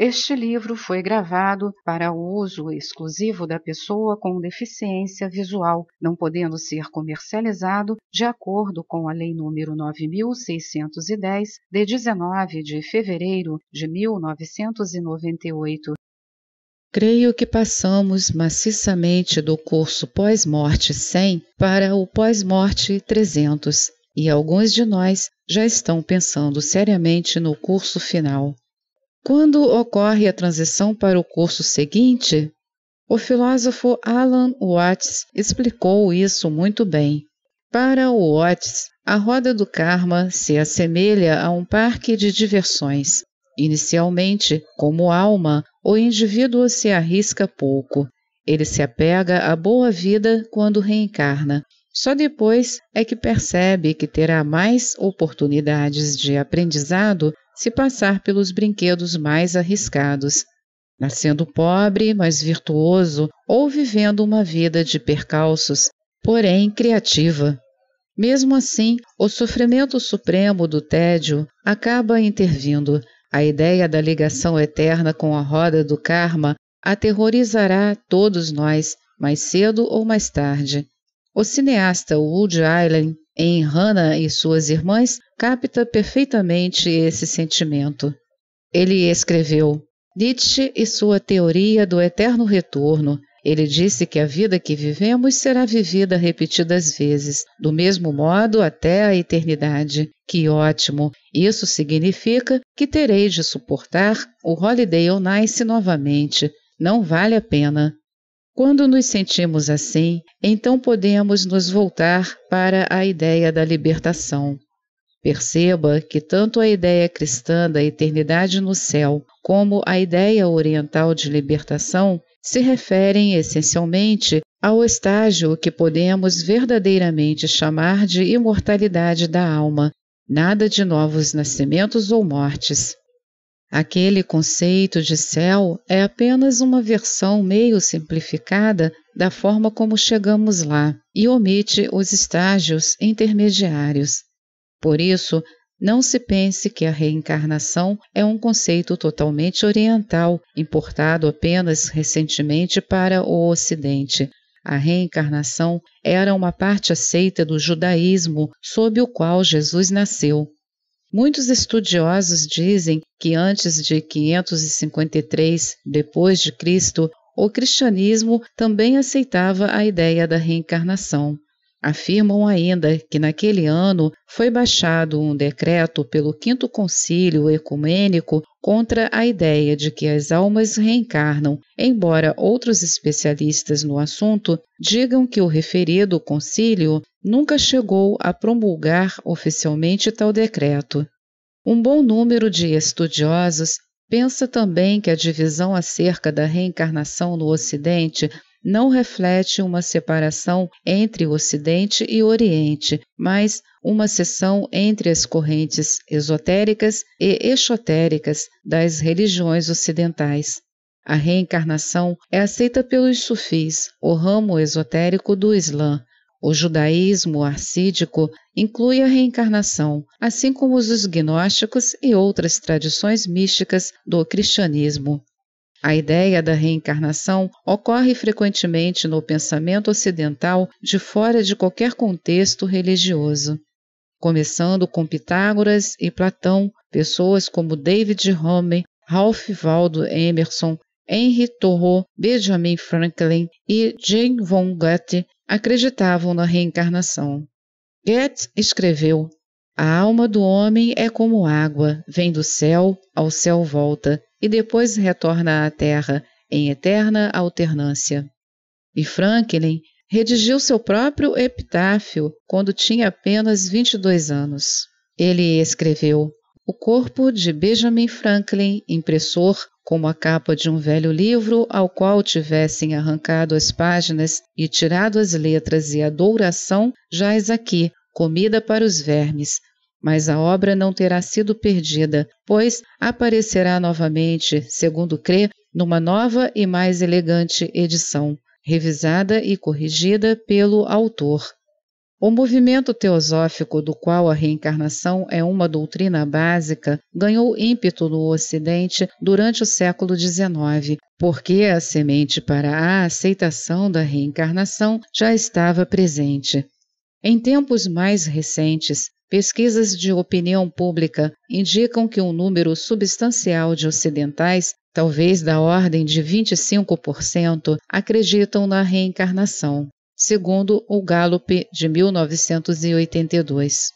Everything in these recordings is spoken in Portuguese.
Este livro foi gravado para uso exclusivo da pessoa com deficiência visual, não podendo ser comercializado de acordo com a Lei nº 9610 de 19 de fevereiro de 1998. Creio que passamos maciçamente do curso Pós-Morte 100 para o Pós-Morte 300 e alguns de nós já estão pensando seriamente no curso final. Quando ocorre a transição para o curso seguinte, o filósofo Alan Watts explicou isso muito bem. Para o Watts, a roda do karma se assemelha a um parque de diversões. Inicialmente, como alma, o indivíduo se arrisca pouco. Ele se apega à boa vida quando reencarna. Só depois é que percebe que terá mais oportunidades de aprendizado se passar pelos brinquedos mais arriscados. Nascendo pobre, mas virtuoso, ou vivendo uma vida de percalços, porém criativa. Mesmo assim, o sofrimento supremo do tédio acaba intervindo. A ideia da ligação eterna com a roda do karma aterrorizará todos nós, mais cedo ou mais tarde. O cineasta Woody Allen em Hannah e suas irmãs capta perfeitamente esse sentimento. Ele escreveu Nietzsche e sua teoria do eterno retorno. Ele disse que a vida que vivemos será vivida repetidas vezes, do mesmo modo até a eternidade. Que ótimo! Isso significa que terei de suportar o Holiday on Ice novamente. Não vale a pena. Quando nos sentimos assim, então podemos nos voltar para a ideia da libertação. Perceba que tanto a ideia cristã da eternidade no céu como a ideia oriental de libertação se referem essencialmente ao estágio que podemos verdadeiramente chamar de imortalidade da alma, nada de novos nascimentos ou mortes. Aquele conceito de céu é apenas uma versão meio simplificada da forma como chegamos lá e omite os estágios intermediários. Por isso, não se pense que a reencarnação é um conceito totalmente oriental, importado apenas recentemente para o Ocidente. A reencarnação era uma parte aceita do judaísmo sob o qual Jesus nasceu. Muitos estudiosos dizem que antes de 553 depois de Cristo, o cristianismo também aceitava a ideia da reencarnação. Afirmam ainda que naquele ano foi baixado um decreto pelo Quinto Concílio Ecumênico contra a ideia de que as almas reencarnam, embora outros especialistas no assunto digam que o referido concílio nunca chegou a promulgar oficialmente tal decreto. Um bom número de estudiosos pensa também que a divisão acerca da reencarnação no Ocidente não reflete uma separação entre o Ocidente e o Oriente, mas uma seção entre as correntes esotéricas e exotéricas das religiões ocidentais. A reencarnação é aceita pelos sufis, o ramo esotérico do Islã. O judaísmo arcídico inclui a reencarnação, assim como os gnósticos e outras tradições místicas do cristianismo. A ideia da reencarnação ocorre frequentemente no pensamento ocidental de fora de qualquer contexto religioso. Começando com Pitágoras e Platão, pessoas como David Hume, Ralph Waldo Emerson, Henry Thoreau, Benjamin Franklin e Jane von Goethe acreditavam na reencarnação. Goethe escreveu a alma do homem é como água, vem do céu, ao céu volta, e depois retorna à terra, em eterna alternância. E Franklin redigiu seu próprio epitáfio quando tinha apenas 22 anos. Ele escreveu: O corpo de Benjamin Franklin, impressor, como a capa de um velho livro ao qual tivessem arrancado as páginas e tirado as letras e a douração, jaz aqui, comida para os vermes, mas a obra não terá sido perdida, pois aparecerá novamente, segundo crê, numa nova e mais elegante edição, revisada e corrigida pelo autor. O movimento teosófico, do qual a reencarnação é uma doutrina básica, ganhou ímpeto no Ocidente durante o século XIX, porque a semente para a aceitação da reencarnação já estava presente. Em tempos mais recentes, Pesquisas de opinião pública indicam que um número substancial de ocidentais, talvez da ordem de 25%, acreditam na reencarnação, segundo o Gallup de 1982.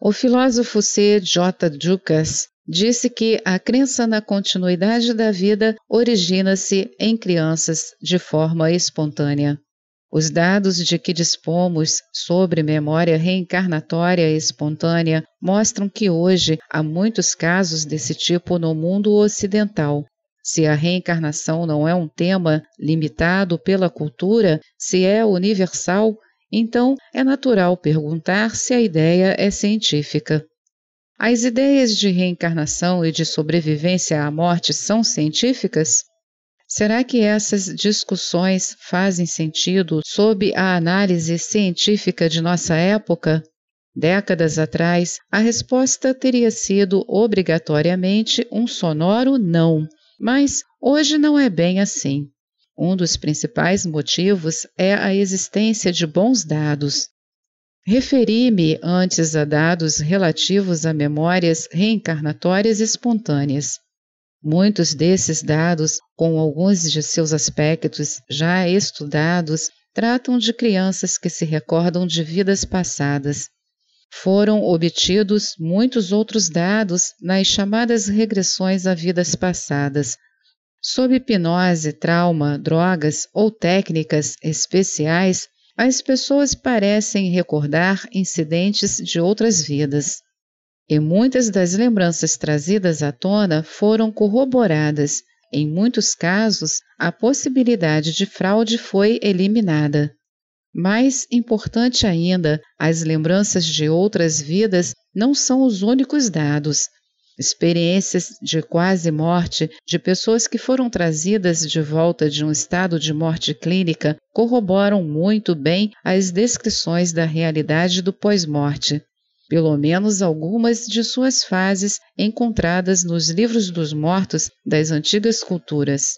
O filósofo C. J. Dukas disse que a crença na continuidade da vida origina-se em crianças de forma espontânea. Os dados de que dispomos sobre memória reencarnatória espontânea mostram que hoje há muitos casos desse tipo no mundo ocidental. Se a reencarnação não é um tema limitado pela cultura, se é universal, então é natural perguntar se a ideia é científica. As ideias de reencarnação e de sobrevivência à morte são científicas? Será que essas discussões fazem sentido sob a análise científica de nossa época? Décadas atrás, a resposta teria sido obrigatoriamente um sonoro não, mas hoje não é bem assim. Um dos principais motivos é a existência de bons dados. Referi-me antes a dados relativos a memórias reencarnatórias espontâneas. Muitos desses dados, com alguns de seus aspectos já estudados, tratam de crianças que se recordam de vidas passadas. Foram obtidos muitos outros dados nas chamadas regressões a vidas passadas. Sob hipnose, trauma, drogas ou técnicas especiais, as pessoas parecem recordar incidentes de outras vidas. E muitas das lembranças trazidas à tona foram corroboradas. Em muitos casos, a possibilidade de fraude foi eliminada. Mais importante ainda, as lembranças de outras vidas não são os únicos dados. Experiências de quase morte de pessoas que foram trazidas de volta de um estado de morte clínica corroboram muito bem as descrições da realidade do pós-morte pelo menos algumas de suas fases encontradas nos livros dos mortos das antigas culturas.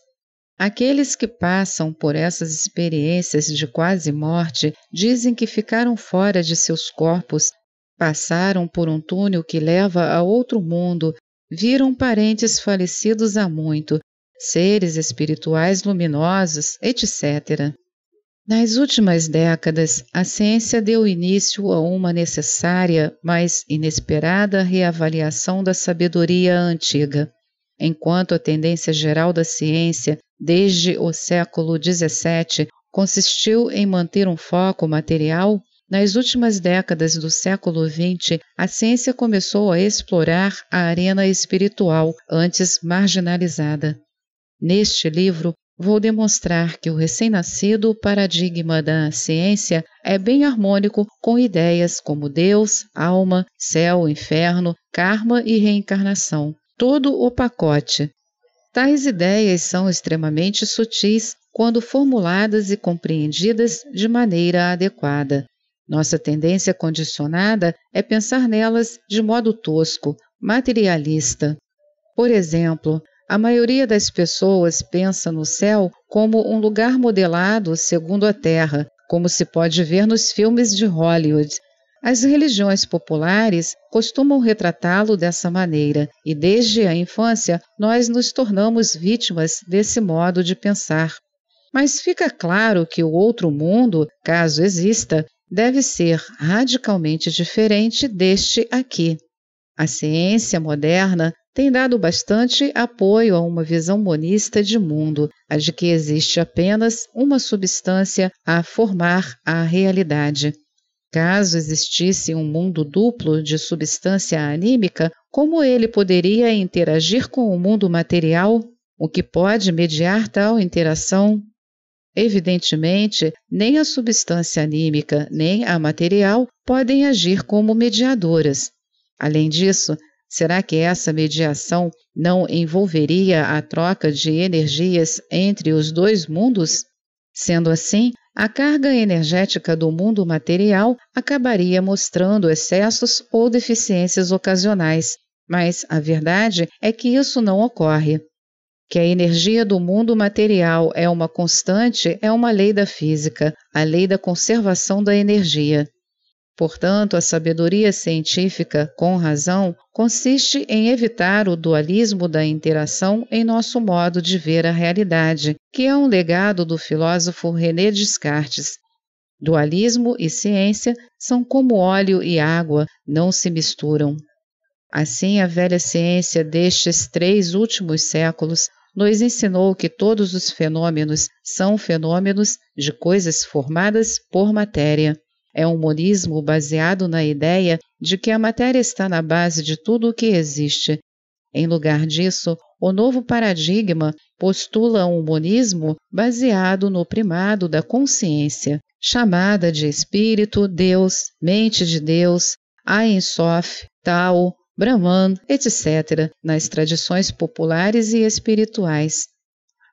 Aqueles que passam por essas experiências de quase morte dizem que ficaram fora de seus corpos, passaram por um túnel que leva a outro mundo, viram parentes falecidos há muito, seres espirituais luminosos, etc. Nas últimas décadas, a ciência deu início a uma necessária, mas inesperada reavaliação da sabedoria antiga. Enquanto a tendência geral da ciência, desde o século XVII, consistiu em manter um foco material, nas últimas décadas do século XX, a ciência começou a explorar a arena espiritual, antes marginalizada. Neste livro, Vou demonstrar que o recém-nascido paradigma da ciência é bem harmônico com ideias como Deus, alma, céu, inferno, karma e reencarnação. Todo o pacote. Tais ideias são extremamente sutis quando formuladas e compreendidas de maneira adequada. Nossa tendência condicionada é pensar nelas de modo tosco, materialista. Por exemplo, a maioria das pessoas pensa no céu como um lugar modelado segundo a terra, como se pode ver nos filmes de Hollywood. As religiões populares costumam retratá-lo dessa maneira, e desde a infância nós nos tornamos vítimas desse modo de pensar. Mas fica claro que o outro mundo, caso exista, deve ser radicalmente diferente deste aqui. A ciência moderna tem dado bastante apoio a uma visão monista de mundo, a de que existe apenas uma substância a formar a realidade. Caso existisse um mundo duplo de substância anímica, como ele poderia interagir com o mundo material? O que pode mediar tal interação? Evidentemente, nem a substância anímica nem a material podem agir como mediadoras. Além disso, Será que essa mediação não envolveria a troca de energias entre os dois mundos? Sendo assim, a carga energética do mundo material acabaria mostrando excessos ou deficiências ocasionais, mas a verdade é que isso não ocorre. Que a energia do mundo material é uma constante é uma lei da física, a lei da conservação da energia. Portanto, a sabedoria científica, com razão, consiste em evitar o dualismo da interação em nosso modo de ver a realidade, que é um legado do filósofo René Descartes. Dualismo e ciência são como óleo e água, não se misturam. Assim, a velha ciência destes três últimos séculos nos ensinou que todos os fenômenos são fenômenos de coisas formadas por matéria. É um monismo baseado na ideia de que a matéria está na base de tudo o que existe. Em lugar disso, o novo paradigma postula um humanismo baseado no primado da consciência, chamada de espírito, Deus, mente de Deus, Ein Sof, Tao, Brahman, etc., nas tradições populares e espirituais.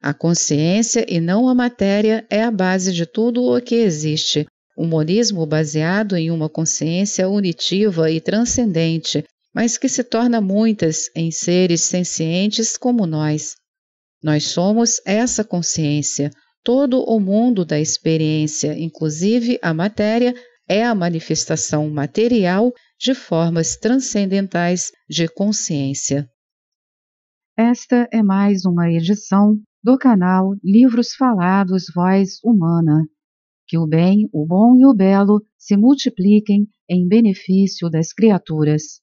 A consciência e não a matéria é a base de tudo o que existe, monismo baseado em uma consciência unitiva e transcendente, mas que se torna muitas em seres sencientes como nós. Nós somos essa consciência. Todo o mundo da experiência, inclusive a matéria, é a manifestação material de formas transcendentais de consciência. Esta é mais uma edição do canal Livros Falados Voz Humana que o bem, o bom e o belo se multipliquem em benefício das criaturas.